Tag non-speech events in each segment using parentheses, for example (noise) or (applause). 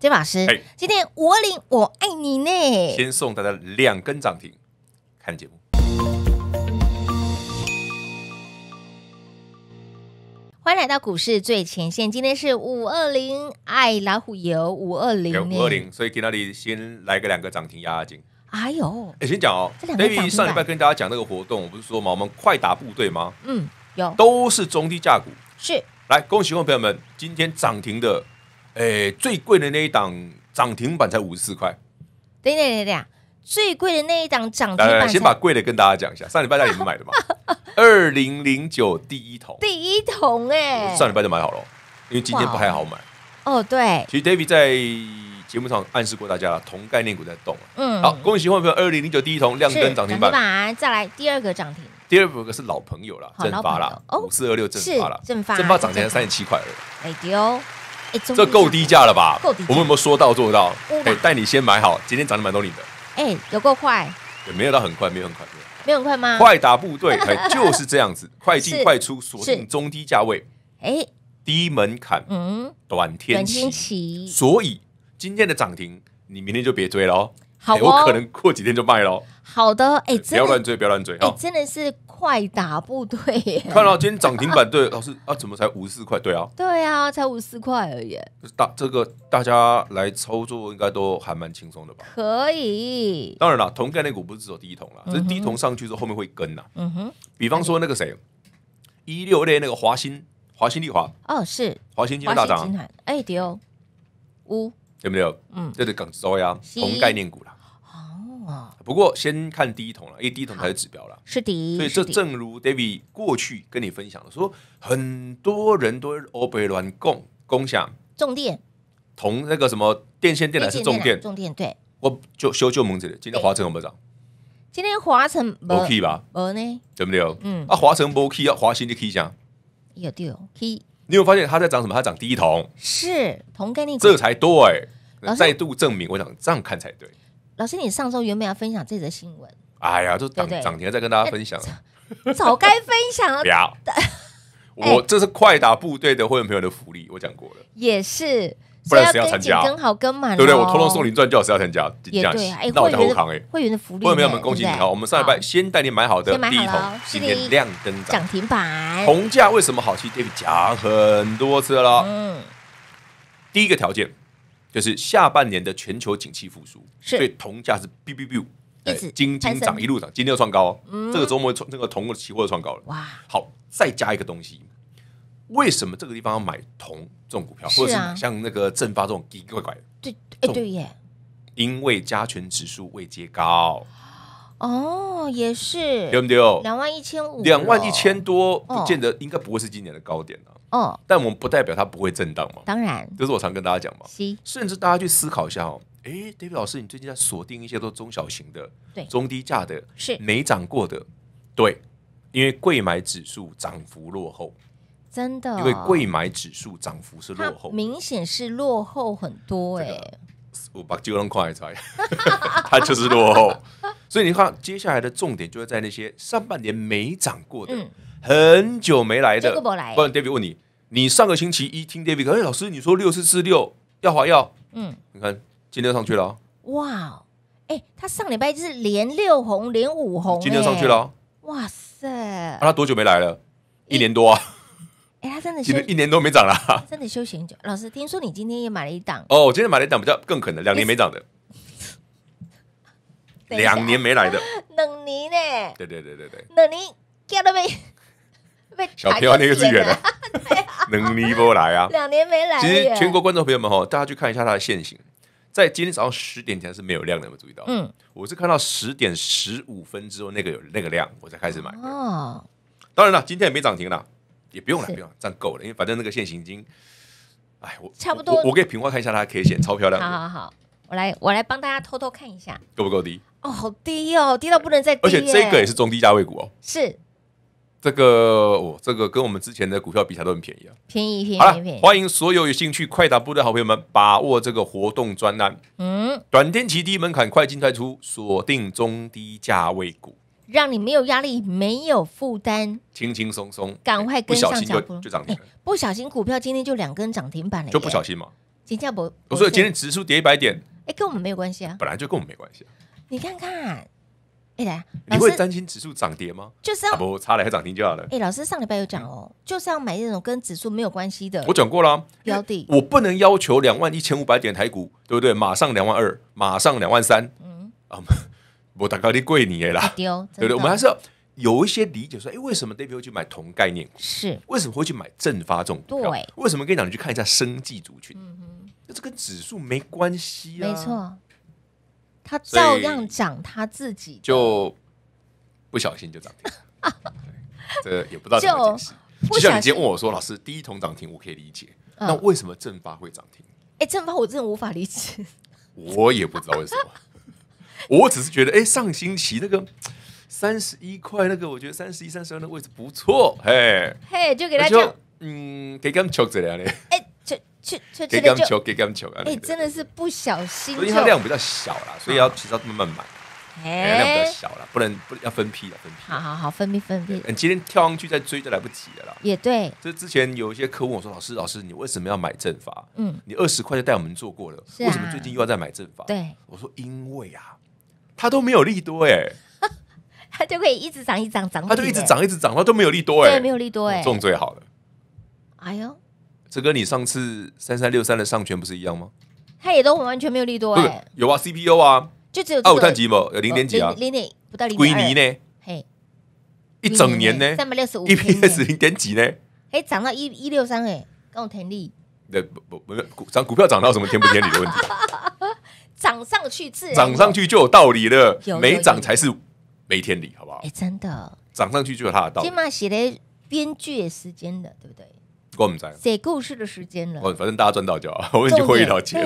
金老师，今天五二零，我爱你呢！先送大家两根涨停，看节目。欢迎来到股市最前线，今天是五二零爱老虎油五二零。五二零，所以给那里先来个两个涨停压压惊。哎呦，哎，先讲哦，上礼拜跟大家讲那个活动，我不是说嘛，我们快打部队吗？嗯，有，都是中低价股。是，来恭喜各位朋友们，今天涨停的。哎，最贵的那一档涨停板才五十四块。等等等等，最贵的那一档涨停板，先把贵的跟大家讲一下。上礼拜有买的嘛，(laughs) 二零零九第一桶，第一桶哎，上礼拜就买好了，因为今天不太好买。哦，对，其实 David 在节目上暗示过大家了，同概念股在动嗯，好，恭喜伙伴二零零九第一桶亮灯涨停板，再来第二个涨停，第二个是老朋友了，正发了，五四二六正发了，正发涨停三十七块了，哎呦。这够低价了吧？够低。我们有没有说到做到？带带你先买好，今天涨得蛮多你的。哎，有够快？也没有到很快，没有很快，没有很快吗？快打部队 (laughs) 就是这样子，快进快出，锁定中低价位。哎，低门槛，嗯，短天短期。所以今天的涨停，你明天就别追了哦。好，我可能过几天就卖喽。好的，哎，不要乱追，不要乱追哦，真的是。快打部队，看到今天涨停板对老师啊？怎么才五十四块？对啊，对啊，才五十四块而已。大这个大家来操作应该都还蛮轻松的吧？可以。当然了，同概念股不是只有第一桶了，这是第一桶上去之后后面会跟呐。嗯哼。比方说那个谁，一六类那个华新华新丽华哦是华新金大涨。哎迪欧五对不对？嗯，这是港资呀同概念股啦。不过先看第一桶了，因为第一桶才是指标了。是第一，所以这正如 David 过去跟你分享的说，很多人都 o 北 e n 软共共享重电同那个什么电线电缆是重电重电对。我就修旧蒙子的，今天华晨有没有涨？今天华晨 OK 吧？而呢怎么掉？嗯，啊华晨 OK 啊，华新就 K 以涨。有掉 K，你有发现它在涨什么？它涨第一桶是同跟你，这才对，再度证明我想这样看才对。老师，你上周原本要分享这则新闻。哎呀，就涨涨停再跟大家分享，(laughs) 早该分享了。不 (laughs) 要，(laughs) 我这是快打部队的会员朋友的福利，我讲过了。也是，不然谁要参加？刚好跟满，对不对？我偷偷送你赚，叫谁要参加？也对啊，那我后觉哎，会员的福利，朋友们恭喜你哦！我们上礼拜先带你买好的第一桶，今天亮灯涨停板，红价为什么好？其实 David 讲很多次了。嗯，第一个条件。就是下半年的全球景气复苏，所以铜价是哔哔哔，一直精精涨一路涨，今天又创高，这个周末创这个铜的期货创高了。哇，好，再加一个东西，为什么这个地方要买铜这种股票，或者是像那个正发这种奇奇怪怪的？对，哎对耶，因为加权指数未接高哦，也是对不对？两万一千五，两万一千多，不见得应该不会是今年的高点呢。哦，但我们不代表它不会震荡嘛。当然，这是我常跟大家讲嘛。行，甚至大家去思考一下哦。哎，David 老师，你最近在锁定一些都中小型的，对，中低价的，是没涨过的，对，因为贵买指数涨幅落后，真的，因为贵买指数涨幅是落后，明显是落后很多哎。我把九个快出来，(laughs) 它就是落后。所以你看，接下来的重点就会在那些上半年没涨过的。很久没来的，不，David 然问你，你上个星期一听 David，哎，老师你说六四四六要华要，嗯，你看今天上去了，哇，哎，他上礼拜就是连六红连五红，今天上去了，哇塞，他多久没来了？一年多啊，哎，他真的休一年多没涨了，真的休息很久。老师，听说你今天也买了一档，哦，我今天买了一档比较更狠的，两年没涨的，两年没来的，两 (laughs) 年呢？对对对对对，两年 get 了没？小飘那个是远的，(laughs) 能弥波来啊！两年没来。其实全国观众朋友们哈，大家去看一下它的现形，在今天早上十点前是没有量的，有注意到？嗯，我是看到十点十五分之后那个有那个量，我才开始买哦，当然了，今天也没涨停了，也不用了，不用，样够了，因为反正那个现形已经，哎，我差不多，我以平花看一下它的 K 线，超漂亮。好好好，我来我来帮大家偷偷看一下，够不够低？哦，好低哦，低到不能再低。而且这个也是中低价位股哦，是。这个哦，这个跟我们之前的股票比，起来都很便宜啊，便宜，便宜，欢迎所有有兴趣快打波的好朋友们，把握这个活动专栏，嗯，短天期低门槛，快进快出，锁定中低价位股，让你没有压力，没有负担，轻轻松松，赶快跟上。小心就涨了，不小心股票今天就两根涨停板了，就不小心嘛，金价不，不是今天指数跌一百点，哎，跟我们没有关系啊，本来就跟我们没关系啊，你看看。你会担心指数涨跌吗？就是要不差了还涨停就好了。哎，老师上礼拜有讲哦，就是要买那种跟指数没有关系的。我讲过了标的，我不能要求两万一千五百点台股，对不对？马上两万二，马上两万三，嗯啊，(laughs) 我打高低贵你哎啦，对对，我们还是要有一些理解，说哎，为什么 d a p 会去买同概念股？是为什么会去买正发这种股票？为什么跟你讲，你去看一下生技族群，嗯，那这跟指数没关系啊，没错。他照样讲他自己就不小心就涨停，(laughs) 这也不知道。就像你今天问我说：“老师，第一桶涨停我可以理解，那为什么正发会涨停？”哎，正发我真的无法理解，我也不知道为什么。(laughs) 我只是觉得，哎，上星期那个三十一块，那个我觉得三十一三十二的位置不错，嘿，嘿，就给他就嗯，给他们抽起来嘞。就就这个就，哎，真的是不小心。所以它量比较小啦，所以要实要慢慢买。哎，量比较小了，不能不要分批了，分批。好好好，分批分批。你今天跳上去再追就来不及了啦。也对。就之前有一些客问我说：“老师，老师，你为什么要买正法？”嗯，你二十块就带我们做过了，为什么最近又要再买正法？对，我说因为啊，它都没有利多哎，(laughs) 它就可以一直涨一涨，涨它就一直涨一直涨，它都没有利多哎，没有利多哎，中最好的。哎呦。这跟你上次三三六三的上权不是一样吗？它也都完全没有利多哎，有啊 CPU 啊，就只有二五点几么？有零点几啊，零点不到零，归零呢？嘿，一整年呢，三百六十五 EPS 零点几呢？哎，涨到一一六三哎，够我理？对不不涨股票涨到什么天不天理的问题？(laughs) 涨上去自然涨上去就有道理了，没涨才是没天理，好不好？哎，真的涨上去就有它的道理，起码写的编剧时间的，对不对？我唔在写故事的时间了。反正大家赚到就。好，(laughs) 我已赚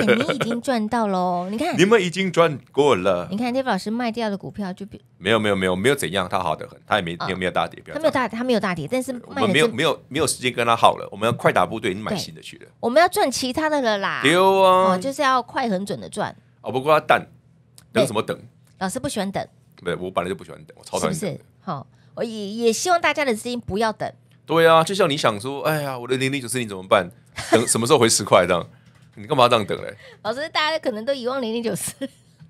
了。你已经赚到喽！(laughs) 你看。你们已经赚过了。你看 d a v e 老师卖掉的股票就比。没有没有没有没有怎样，他好的很，他也没有没有大跌。他没有大，他没有大跌，但是。我们没有没有没有时间跟他好了，我们要快打部队，你买新的去了。我们要赚其他的了啦。丢啊！就是要快很准的赚。哦，不过他等等什么等？老师不喜欢等。对，我本来就不喜欢等，我超讨厌等。好，我也也希望大家的资金不要等。对啊，就像你想说，哎呀，我的零零九四零怎么办？等 (laughs) 什么时候回十块这样？你干嘛这样等嘞？老师，大家可能都遗忘零零九四。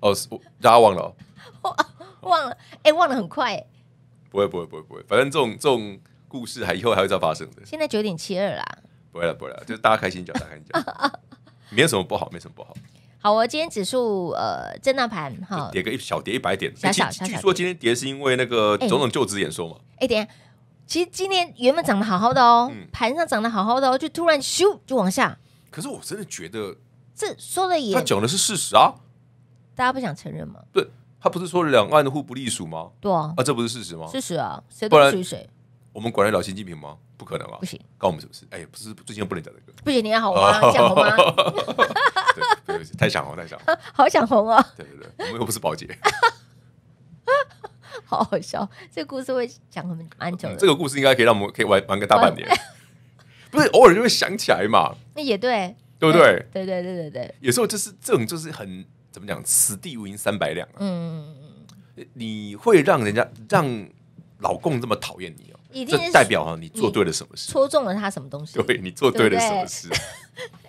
哦，大家忘了。哦？(laughs) 忘了？哎，忘了很快。不会，不会，不会，不会。反正这种这种故事，还以后还会再发生的。现在九点七二啦。不会了，不会了，就大家开心讲，大家开心讲，(laughs) 没有什么不好，没什么不好。好，我今天指数呃震荡盘哈，跌个小跌一百点。小小。据说今天跌是因为那个种种就职演说嘛。哎，等下。其实今年原本涨得好好的哦，盘上涨得好好的哦，就突然咻就往下。可是我真的觉得，这说的也……他讲的是事实啊，大家不想承认吗？对他不是说两岸的互不隶属吗？对啊，啊，这不是事实吗？事实啊，属于谁？我们管得了习近平吗？不可能啊，不行，关我们什么事？哎，不是最近不能讲这个，不行，你要好红吗？(laughs) 太想红，太想，(laughs) 好想红啊！对对对，我们又不是保洁。(laughs) (laughs) 好好笑，这个故事会讲很蛮久。这个故事应该可以让我们可以玩玩个大半年，(laughs) 不是偶尔就会想起来嘛？那也对，对不对？对对对对对，有时候就是这种，就是很怎么讲，此地无银三百两啊。嗯嗯嗯，你会让人家让老公这么讨厌你哦，这代表啊，你做对了什么事？戳中了他什么东西？(laughs) 对你做对了什么事？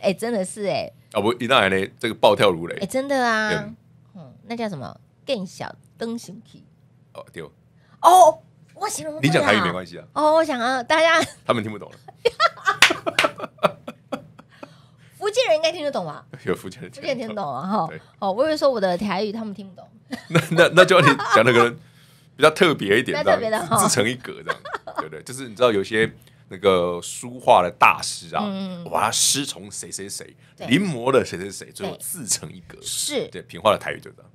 哎，真的是哎，啊不，一到海呢，这个暴跳如雷。哎，真的啊，嗯，那叫什么？更小灯形体。哦丢哦，我形容你讲台语没关系啊。哦，我想啊，大家 (laughs) 他们听不懂了。(laughs) 福建人应该听得懂吧？有福建人福建听懂啊？哈，哦，我以为说我的台语他们听不懂。(laughs) 那那那要你讲那个比较特别一点的，自成一格的，对不对？就是你知道有些那个书画的大师啊，哇，师从谁谁谁，临摹了谁谁谁，最后自成一格。是对平化的台语就这样。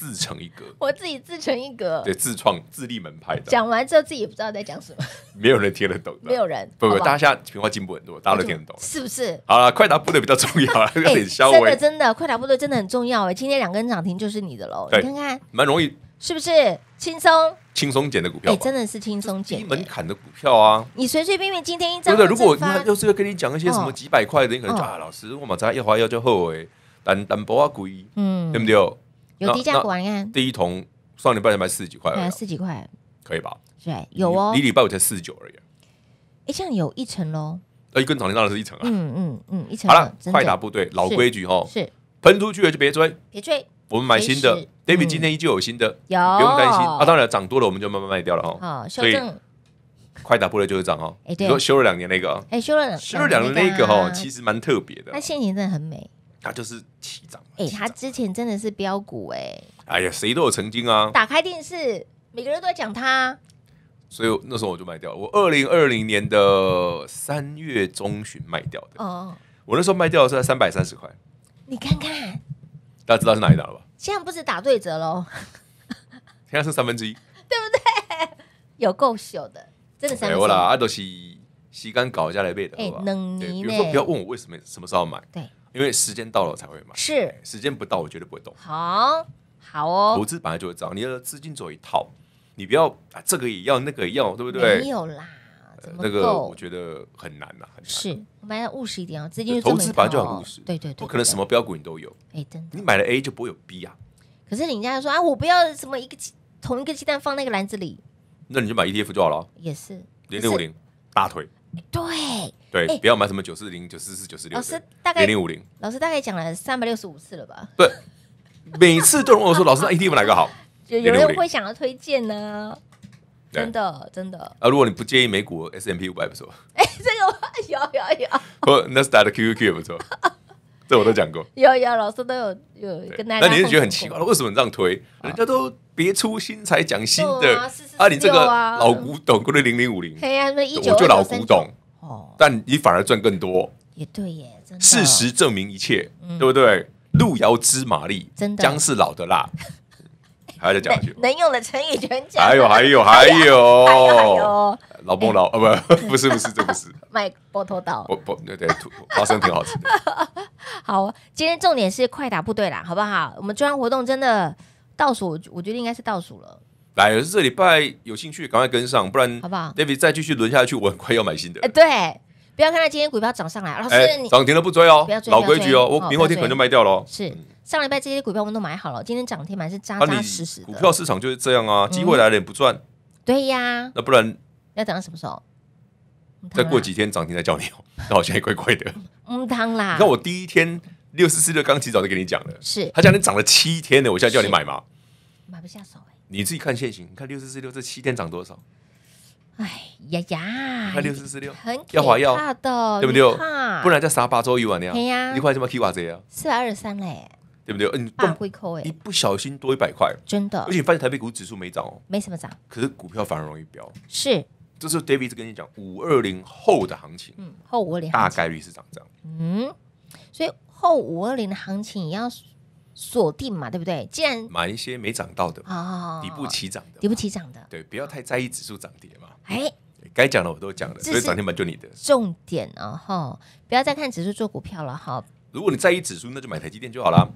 自成一格，我自己自成一格，对，自创自立门派。讲完之后自己也不知道在讲什么，没有人听得懂，没有人。不不，大家在平话进步很多，大家都听得懂，是不是？好了，快打部队比较重要了，(laughs) 稍微真的真的快打部队真的很重要哎，今天两个人涨停就是你的喽，你看看，蛮容易，是不是？轻松，轻松捡的股票，你真的是轻松捡，门槛的股票啊，你随随便便今天一张，对，如果就是要跟你讲一些什么几百块的，你可能就啊，老师我马上一花要就后悔，但但不啊贵，嗯，对不对？有低价股，你看第一桶上年半才卖四十几块，四十几块可以吧？对，有哦，你礼拜五才四十九而已。哎，这样有一层喽，呃，跟涨停然是一层啊。嗯嗯嗯，一层好了。快打部队，老规矩哈，是喷出去了就别追，别追。我们买新的，David 今天依旧有新的，有不用担心啊。当然涨多了我们就慢慢卖掉了哈。所以快打部队就是涨哦。哎，对，说修了两年那个，哎，修了修了两年那个哈，其实蛮特别的，那线条真的很美。他就是起涨，哎，他之前真的是标股，哎，哎呀，谁都有曾经啊！打开电视，每个人都在讲他，所以那时候我就卖掉。了。我二零二零年的三月中旬卖掉的，哦，我那时候卖掉的是在三百三十块，你看看，大家知道是哪一档了吧？现在不是打对折喽，现在是三分之一，对不对？有够秀的，真的没有啦，阿都是吸干搞一下来背的，哎，冷泥呢？比如说，不要问我为什么什么时候买，对。因为时间到了才会买，是时间不到我绝对不会动。好，好哦，投资本来就会样，你的资金走一套，你不要啊，这个也要那个要，对不对？没有啦，那个我觉得很难呐，是我们要务实一点哦，资金投资本来就很务实，对对对，不可能什么标股你都有，哎，真的，你买了 A 就不会有 B 啊。可是人家说啊，我不要什么一个同一个鸡蛋放那个篮子里，那你就买 ETF 就好了，也是零六五零大腿，对。对，不要买什么九四零、九四四、九四六。老师大概零零五零。老师大概讲了三百六十五次了吧？对，每次都问我说：“ (laughs) 老师，A、T、M 哪个好？”有人会想要推荐呢？真的，真的。啊，如果你不介意美股 S、M、P 五百不错。(laughs) 哎，这个有有 (laughs) 有。不 n a s t a 的 QQQ 也不错，这我都讲过。有有，老师都有有跟大家。那你是觉得很奇怪，为什么这样推？人家都别出心裁讲新的啊，你这个老古董，国内零零五零。对呀，什一九就老古董。但你反而赚更多，也对耶。事实证明一切，对不对？路遥知马力，真的姜是老的辣。(laughs) 还在讲句，能用的成语全讲。还有还有还有，老不老啊，不不是不是这不是。卖波头刀，不不对对，花生挺好吃的。(laughs) 好，今天重点是快打部队啦，好不好？我们中央活动真的倒数，我觉得应该是倒数了。来，这礼拜有兴趣赶快跟上，不然好不好？David 再继续轮下去，我很快要买新的。对，不要看它今天股票涨上来，涨停了不追哦，老规矩哦，我明后天可能就卖掉了哦。是上礼拜这些股票我们都买好了，今天涨停买是扎扎实实。股票市场就是这样啊，机会来了也不赚。对呀，那不然要等到什么时候？再过几天涨停再叫你哦，(laughs) 那好像也怪怪的。嗯，当啦。你看我第一天六四四六刚起早就跟你讲了，是他讲你涨了七天呢。我现在叫你买吗？买不下手。你自己看现行，你看六四四六这七天涨多少？哎呀呀，看六四四六很可怕的，对不对？不然再杀八周一晚那样，哎呀，一块他么 K 瓦这呀，四百二十三嘞，对不对？你动会扣哎，一不小心多一百块，真的。而且你发现台北股指数没涨哦，没什么涨。可是股票反而容易飙，是。这是 David 跟你讲，五二零后的行情，嗯，后五二零大概率是涨涨。嗯，所以后五二零的行情也要。锁定嘛，对不对？既然买一些没涨到的，哦，底部起涨的，底部起涨的，对，不要太在意指数涨跌嘛。哎，该讲的我都讲了，所以涨停板就你的重点啊，哈，不要再看指数做股票了，哈。如果你在意指数，那就买台积电就好了。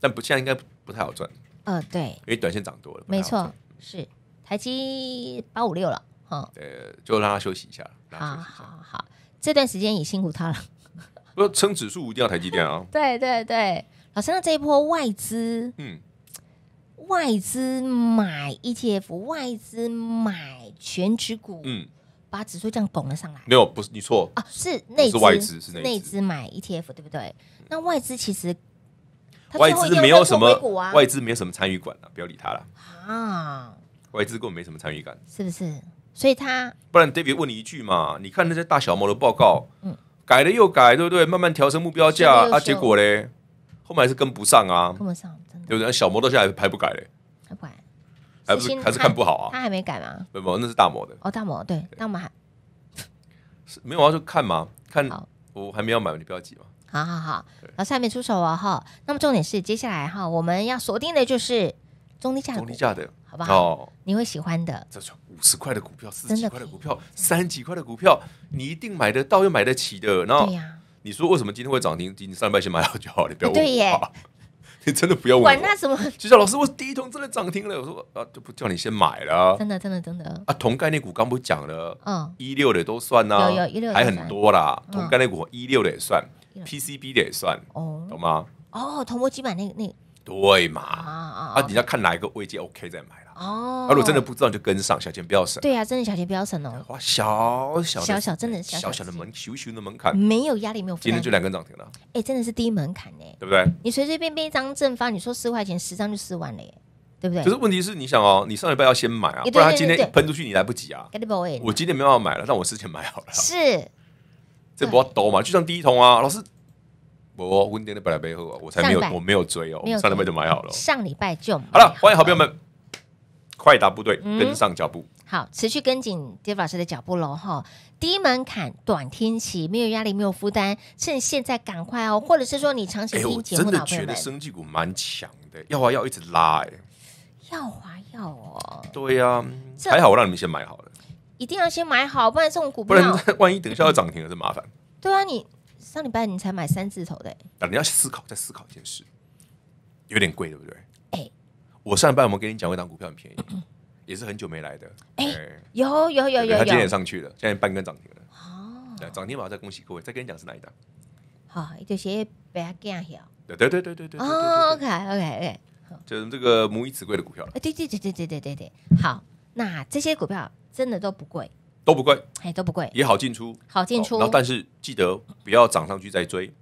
但不，现在应该不太好赚。嗯，对，因为短线涨多了，没错，是台积八五六了，哈。呃，就让它休息一下。好，好，好，这段时间也辛苦他了。不是，撑指数一定要台积电啊。(laughs) 对，对，对。好，身上这一波外资，嗯，外资买 ETF，外资买全指股，嗯，把指数这样拱了上来。没有，不是你错啊，是内资，是内资买 ETF，对不对？那外资其实，外资没有什么，外资没有什么参与感啊，不要理他了啊。外资根本没什么参与感，是不是？所以他不然，David 问你一句嘛，你看那些大小猫的报告，嗯，改了又改，对不对？慢慢调升目标价，啊，结果嘞？后面还是跟不上啊，跟不上真的，有不小摩到现在还排不改嘞，还不改，还是还是看不好啊，他还没改吗？没有，那是大摩的哦，大模对，我们还没有，我要就看嘛，看我还没有买，你不要急嘛，好好好，师还没出手啊哈。那么重点是接下来哈，我们要锁定的就是中低价的，中低价的好不好？哦，你会喜欢的，这五十块的股票，四十块的股票，三几块的股票，你一定买得到又买得起的，然后。你说为什么今天会涨停？今天上半先买好就好你不要问。我。(laughs) 你真的不要问我。管他什么，学校老师，我第一通真的涨停了。我说啊，就不叫你先买了。真的，真的，真的。啊，同概念股刚不讲了？嗯，一六的都算呢，有有，一六还很多啦。同概念股一六的也算，PCB 的也算，哦，懂吗？哦，同模基板那个那对嘛？啊啊啊！啊，你要看哪一个位置 OK 再买。哦，而如果真的不知道，就跟上小钱不要省。对呀，真的小钱不要省哦。花小小小小真的小小的门，小小的门槛，没有压力，没有。今天就两根涨停了。哎，真的是低门槛哎，对不对？你随随便便一张正方，你说十块钱，十张就四万了耶，对不对？可是问题是你想哦，你上礼拜要先买啊，不然今天喷出去你来不及啊。我今天没办法买了，但我之前买好了。是，这不要兜嘛，就像第一桶啊，老师，我温店的百来杯后，我才没有，我没有追哦，上礼拜就买好了。上礼拜就好了，欢迎好朋友们。快打部队跟上脚步，好，持续跟紧 Dave 老师的脚步喽哈！低门槛、短天期，没有压力，没有负担，趁现在赶快哦！或者是说，你长期听节目，真的觉得生技股蛮强的，要啊，要一直拉哎，要花要哦，对呀，还好我让你们先买好了，一定要先买好，不然这种股，不然万一等一下要涨停了，真麻烦。对啊，你上礼拜你才买三字头的，啊，你要思考再思考一件事，有点贵，对不对？哎。我上班，我们跟你讲，过一档股票很便宜，(coughs) 也是很久没来的。哎，有有有有它今天也上去了，现在半根涨停了。哦，涨停板再恭喜各位，再跟你讲是哪一档？好，就是白鸡票。对对对对对对。哦，OK OK OK，就是这个母以子贵的股票了。对对对对对对对对。好，那这些股票真的都不贵，都不贵，哎都不贵，也好进出，好进出，然但是记得不要涨上去再追。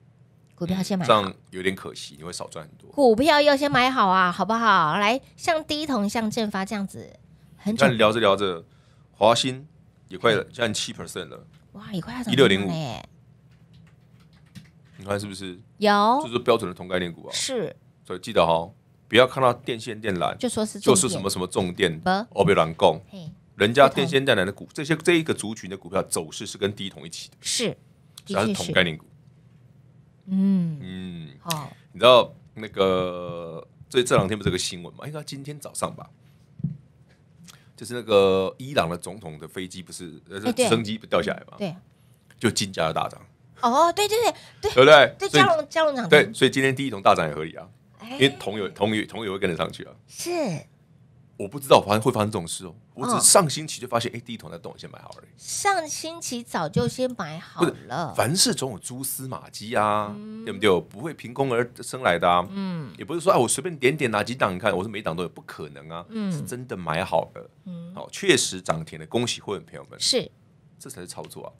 股票先买，这样有点可惜，你会少赚很多。股票要先买好啊，好不好？来，像第一桶像建发这样子，很。久。聊着聊着，华兴也快占七 percent 了，哇，也快要一六零五你看是不是？有，就是标准的同概念股啊。是，所以记得哈，不要看到电线电缆就说是就是什么什么重电，哦，别乱供。人家电线电缆的股，这些这一个族群的股票走势是跟第一桶一起的，是，它是同概念股。嗯嗯，好，你知道那个最这两天不是个新闻嘛？应该今天早上吧，就是那个伊朗的总统的飞机不是呃直升机不掉下来嘛？对，就金价的大涨。哦，对对对对，对不对？对，加隆加隆涨。对，所以今天第一桶大涨也合理啊，因为铜有铜有铜有会跟得上去啊。是。我不知道发生会发生这种事哦，我只是上星期就发现哎，第一桶在动，先买好已。上星期早就先买好了，凡事总有蛛丝马迹啊，对不对？不会凭空而生来的啊，嗯，也不是说啊，我随便点点哪几档，你看，我是每档都有，不可能啊，嗯，是真的买好了。嗯，哦，确实涨停的，恭喜会朋友们，是，这才是操作啊。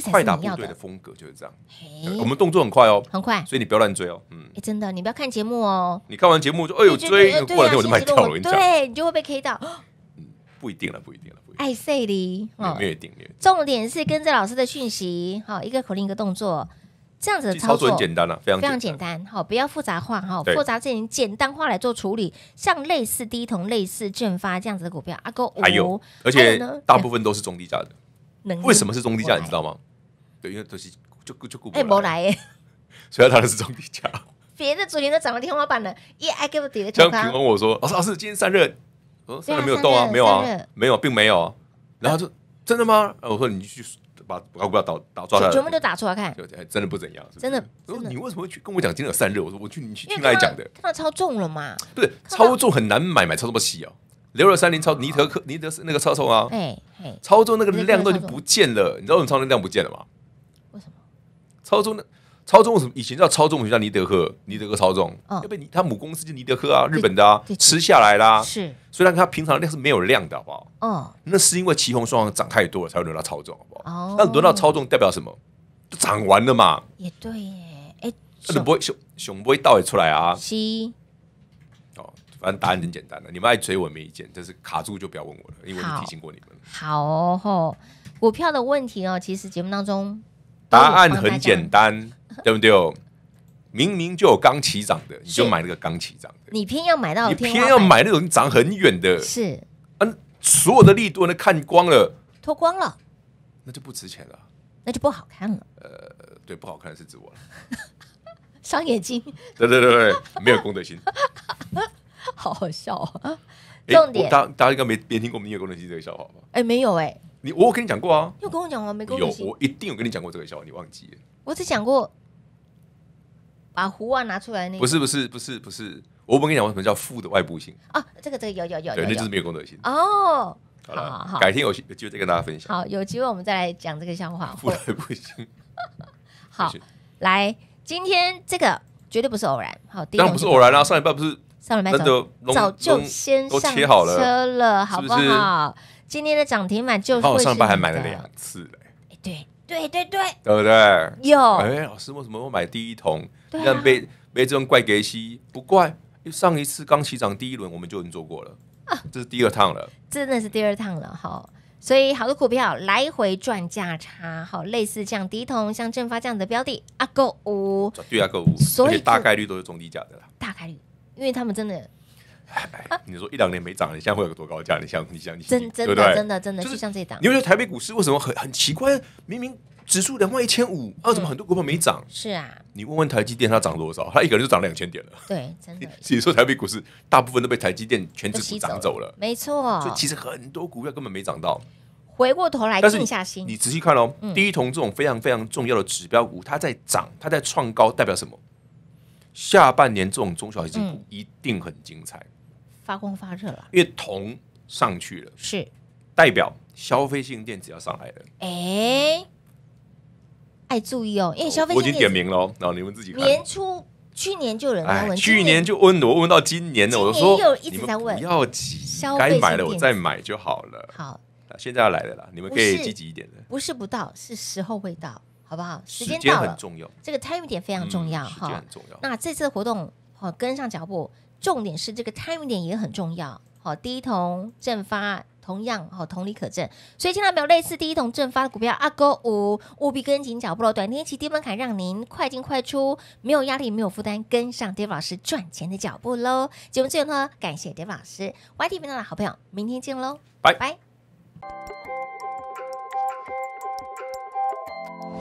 快打队的风格就是这样，我们动作很快哦，很快，所以你不要乱追哦，嗯，真的，你不要看节目哦，你看完节目就哎呦追过来，我就卖掉了，对你就会被 K 到，不一定了，不一定了，爱塞的，没有一定，没有。重点是跟着老师的讯息，好，一个口令一个动作，这样子的操作很简单了，非常非常简单，好，不要复杂化，哈，复杂之前简单化来做处理，像类似低同类似券发这样子的股票，阿哥，还有，而且大部分都是中低价的。为什么是中低价？你知道吗？对，因为都是就就顾不来，所以他的是中低价。别的主天都涨到天花板了，也挨我跌了。江平问我说：“老师，老师，今天散热，说散热没有动啊？没有啊？没有，并没有。”然后就真的吗？”我说：“你去把我不票打打打抓，全部都打出来看，真的不怎样，真的。”我说：“你为什么去跟我讲今天有散热？”我说：“我去，你去听他讲的，看到超重了嘛？对，超重很难买，买超这么细哦。六二三零超尼德克尼德那个超重啊。”哎。操纵那个量都已经不见了，你知道为什么操纵量不见了吗？为什么？操纵那操纵什么？以前叫操纵，我们叫尼德克，尼德克操纵，嗯，被他母公司就尼德克啊，日本的啊吃下来啦。是，虽然他平常那是没有量的，好不好？嗯，那是因为旗红双王涨太多了，才会轮到操纵，好不好？那轮到操纵代表什么？涨完了嘛？也对耶，哎，不会熊熊不会倒也出来啊？是，哦。反正答案很简单的，你们爱追我没意见，但是卡住就不要问我了，因为提醒过你们。好哦，股票的问题哦，其实节目当中答案很简单，对不对？明明就有刚起涨的，你就买那个刚起涨的，你偏要买到，你偏要买那种涨很远的，是嗯，所有的力度都看光了，脱光了，那就不值钱了，那就不好看了。呃，对，不好看是指我了，伤 (laughs) 眼睛。对对对对，没有公德心。(laughs) (laughs) 好好笑啊！(laughs) 重点，大大家应该没没听过明月功德心这个笑话吧？哎，没有哎。你我有跟你讲过啊！有跟我讲过没功德心，我一定有跟你讲过这个笑话，你忘记了？我只讲过把壶啊拿出来那。不是不是不是不是，我不跟你讲什么叫负的外部性啊！这个这个有有有，对，那就是没有功德性哦。好，改天有有机会再跟大家分享。好，有机会我们再来讲这个笑话。(laughs) 负的外部性。好，来，今天这个绝对不是偶然。好，当然不是偶然啊，上一拜不是。上了买早就先都切好了，车了好不好？今天的涨停板就我上班，还买了两次嘞。哎，对对对对，对不对？有哎，老师，为什么我买第一桶？像被被这种怪给吸不怪？上一次刚起涨第一轮，我们就已经做过了啊，这是第二趟了，真的是第二趟了哈。所以好多股票来回赚价差，好类似这样，第一桶像正发这样的标的，阿购物对阿购物，所以大概率都是中低价的啦，大概率。因为他们真的，你说一两年没涨，你现在会有个多高价？你像你像你，真真的真的真的，就像这档。你会觉得台北股市为什么很很奇怪？明明指数两万一千五，啊，怎么很多股票没涨？是啊，你问问台积电，它涨多少？它一个人就涨两千点了。对，真的。(laughs) 你说台北股市大部分都被台积电全指股涨走了，没错。所以其实很多股票根本没涨到。回过头来，静下心，你仔细看哦，第一，桶这种非常非常重要的指标股，它在涨，它在创高，代表什么？下半年这种中小型股一定很精彩，发光发热了，因为铜上去了，是代表消费性电子要上来了。哎，哎，注意哦，因为消费我已经点名了，然后你们自己年初去年就有人问，去年就问我问到今年了，我说你不要急，该买的我再买就好了。好，现在要来了啦，你们可以积极一点，不是不到，是时候未到。好不好？时间到了，这个 t i m 点非常重要哈。那这次活动好跟上脚步，重点是这个 t i m 点也很重要。好，第一桶正发同样好同理可证，所以千万不要类似第一桶正发的股票阿哥五务必跟紧脚步喽。短天期低门槛让您快进快出，没有压力，没有负担，跟上 Dave 老师赚钱的脚步喽。节目最后呢，感谢 Dave 老师 Y T v 台的好朋友，明天见喽，拜拜。